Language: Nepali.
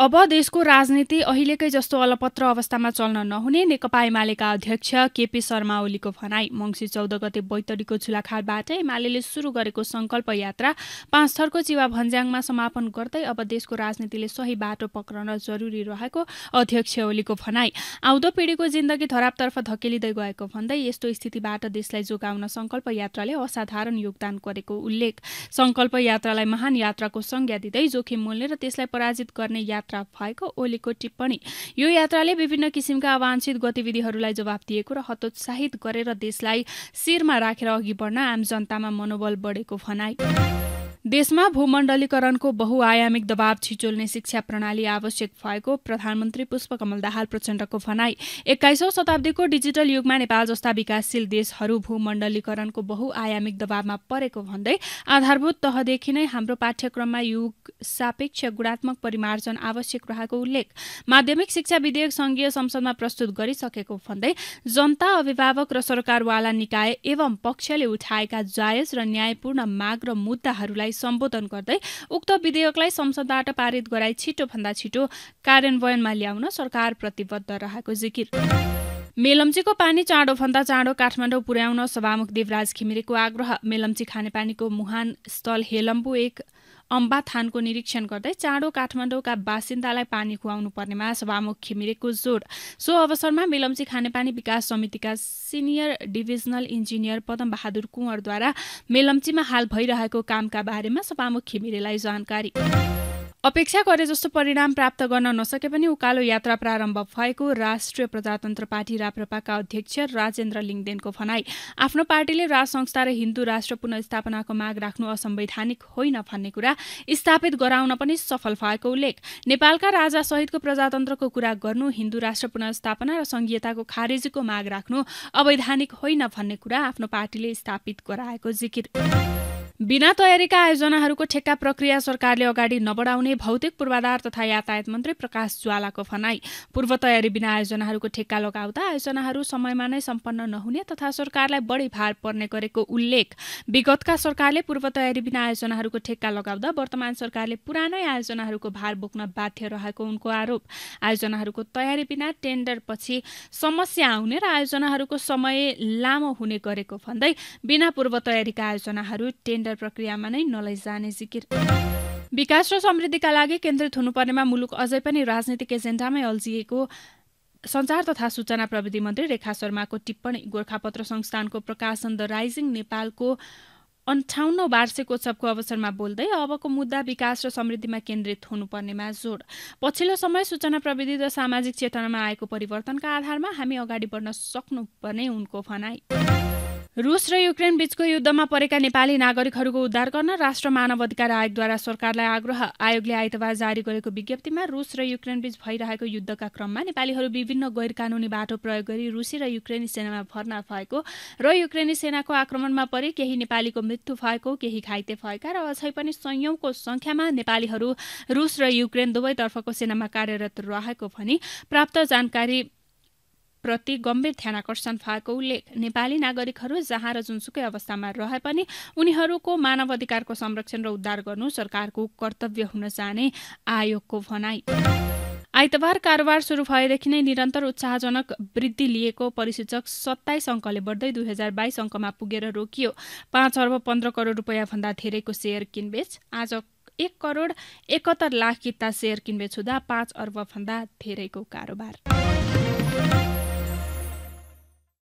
अब देशको राजनीति अहिलेकै जस्तो अलपत्र अवस्थामा चल्न नहुने नेकपा एमालेका अध्यक्ष केपी शर्मा ओलीको भनाई मङ्सिर चौध गते बैतडीको झुलाखालबाट एमाले सुरु गरेको सङ्कल्प यात्रा पाँच थरको चिवा भन्ज्याङमा समापन गर्दै अब देशको राजनीतिले सही बाटो पक्रन जरुरी रहेको अध्यक्ष ओलीको भनाई आउँदो पिँढीको जिन्दगी धरापतर्फ धकेलिँदै गएको भन्दै यस्तो स्थितिबाट देशलाई जोगाउन सङ्कल्प यात्राले असाधारण योगदान गरेको उल्लेख सङ्कल्प यात्रालाई महान यात्राको संज्ञा दिँदै जोखिम मोल्ने र त्यसलाई पराजित गर्ने यात्रा यात्रा भएको ओलीको टिप्पणी यो यात्राले विभिन्न किसिमका अवांछित गतिविधिहरूलाई जवाब दिएको र हतोत्साहित गरेर देशलाई शिरमा राखेर अघि बढ्न आम जनतामा मनोबल बढेको भनाई देशमा भूमण्डलीकरणको बहुआयामिक दबाव छिचोल्ने शिक्षा प्रणाली आवश्यक भएको प्रधानमन्त्री पुष्पकमल दाहाल प्रचण्डको भनाई एक्काइसौं शताब्दीको डिजिटल युगमा नेपाल जस्ता विकासशील देशहरू भूमण्डलीकरणको बहुआयामिक दबावमा परेको भन्दै आधारभूत तहदेखि नै हाम्रो पाठ्यक्रममा युग सापेक्ष गुणात्मक परिमार्जन आवश्यक रहेको उल्लेख माध्यमिक शिक्षा विधेयक संघीय संसदमा प्रस्तुत गरिसकेको भन्दै जनता अभिभावक र सरकारवाला निकाय एवं पक्षले उठाएका जायज र न्यायपूर्ण माग र मुद्दाहरूलाई सभालाई सम्बोधन गर्दै उक्त विधेयकलाई संसदबाट पारित गराई छिटोभन्दा छिटो कार्यान्वयनमा ल्याउन सरकार प्रतिबद्ध रहेको जिकिर मेलम्चीको पानी चाँडोभन्दा चाँडो काठमाडौँ पुर्याउन सभामुख देवराज घिमिरेको आग्रह मेलम्ची खानेपानीको मुहान स्थल हेलम्बु एक अम्बा थानको निरीक्षण गर्दै चाँडो काठमाडौँका बासिन्दालाई पानी खुवाउनु पर्नेमा सभामुख खिमिरेको जोड सो अवसरमा मेलम्ची खानेपानी विकास समितिका senior divisional engineer Padam Bahadur कुँवरद्वारा मेलम्चीमा हाल भइरहेको कामका बारेमा सभामुख खिमिरेलाई जानकारी अपेक्षा गरे जस्तो परिणाम प्राप्त गर्न नसके पनि उकालो यात्रा प्रारम्भ भएको राष्ट्रिय प्रजातन्त्र पार्टी राप्रपाका अध्यक्ष राजेन्द्र लिङदेनको भनाई आफ्नो पार्टीले राज संस्था र हिन्दू राष्ट्र पुनर्स्थापनाको माग राख्नु असंवैधानिक होइन भन्ने कुरा स्थापित गराउन पनि सफल भएको उल्लेख नेपालका राजा सहितको प्रजातन्त्रको कुरा गर्नु हिन्दू राष्ट्र पुनर्स्थापना र संघीयताको खारेजीको माग राख्नु अवैधानिक होइन भन्ने कुरा आफ्नो पार्टीले स्थापित गराएको जिकिर बिना तयारीका आयोजनाहरूको ठेक्का प्रक्रिया सरकारले अगाडि नबढाउने भौतिक पूर्वाधार तथा यातायात मन्त्री प्रकाश ज्वालाको भनाई पूर्व तयारी बिना आयोजनाहरूको ठेक्का लगाउँदा आयोजनाहरू समयमा नै सम्पन्न नहुने तथा सरकारलाई बढी भार पर्ने गरेको उल्लेख विगतका सरकारले पूर्व तयारी बिना आयोजनाहरूको ठेक्का लगाउँदा वर्तमान सरकारले पुरानै आयोजनाहरूको भार बोक्न बाध्य रहेको उनको आरोप आयोजनाहरूको तयारी बिना टेन्डरपछि समस्या आउने र आयोजनाहरूको समय लामो हुने गरेको भन्दै बिना पूर्व तयारीका आयोजनाहरू टेन्डर टेन्डर प्रक्रियामा नै नलैजाने जिकिर विकास र समृद्धिका लागि केन्द्रित हुनुपर्नेमा मुलुक अझै पनि राजनीतिक एजेन्डामै अल्झिएको सञ्चार तथा सूचना प्रविधि मन्त्री रेखा शर्माको टिप्पणी गोर्खापत्र संस्थानको प्रकाशन द राइजिङ नेपालको अन्ठाउन्न वार्षिक उत्सवको अवसरमा बोल्दै अबको मुद्दा विकास र समृद्धिमा केन्द्रित हुनुपर्नेमा जोड पछिल्लो समय सूचना प्रविधि र सामाजिक चेतनामा आएको परिवर्तनका आधारमा हामी अगाडि बढ्न सक्नुपर्ने उनको भनाई रुस र युक्रेन बीचको युद्धमा परेका नेपाली नागरिकहरूको उद्धार गर्न राष्ट्र मानव अधिकार आयोगद्वारा सरकारलाई आग्रह आयोगले आइतबार जारी गरेको विज्ञप्तिमा रुस र युक्रेन बीच भइरहेको युद्धका क्रममा नेपालीहरू विभिन्न गैर कानुनी बाटो प्रयोग गरी रुसी र युक्रेनी सेनामा भर्ना भएको र युक्रेनी सेनाको आक्रमणमा परे केही नेपालीको मृत्यु भएको केही घाइते भएका र अझै पनि संयौंको संख्यामा नेपालीहरू रुस र युक्रेन दुवैतर्फको सेनामा कार्यरत रहेको भनी प्राप्त जानकारी प्रति गम्भीर ध्यान आकर्षण भएको उल्लेख नेपाली नागरिकहरू जहाँ र जुनसुकै अवस्थामा रहे पनि उनीहरूको मानव अधिकारको संरक्षण र उद्धार गर्नु सरकारको कर्तव्य हुन जाने आयोगको भनाई आइतबार कारोबार सुरु भएदेखि नै निरन्तर उत्साहजनक वृद्धि लिएको परिसूचक सत्ताइस अङ्कले बढ्दै दुई हजार बाइस अङ्कमा पुगेर रोकियो पाँच अर्ब पन्ध्र करोड रुपियाँ भन्दा धेरैको सेयर किनबेच आज एक करोड एकहत्तर लाख किता सेयर किनबेच हुँदा पाँच अर्ब भन्दा धेरैको कारोबार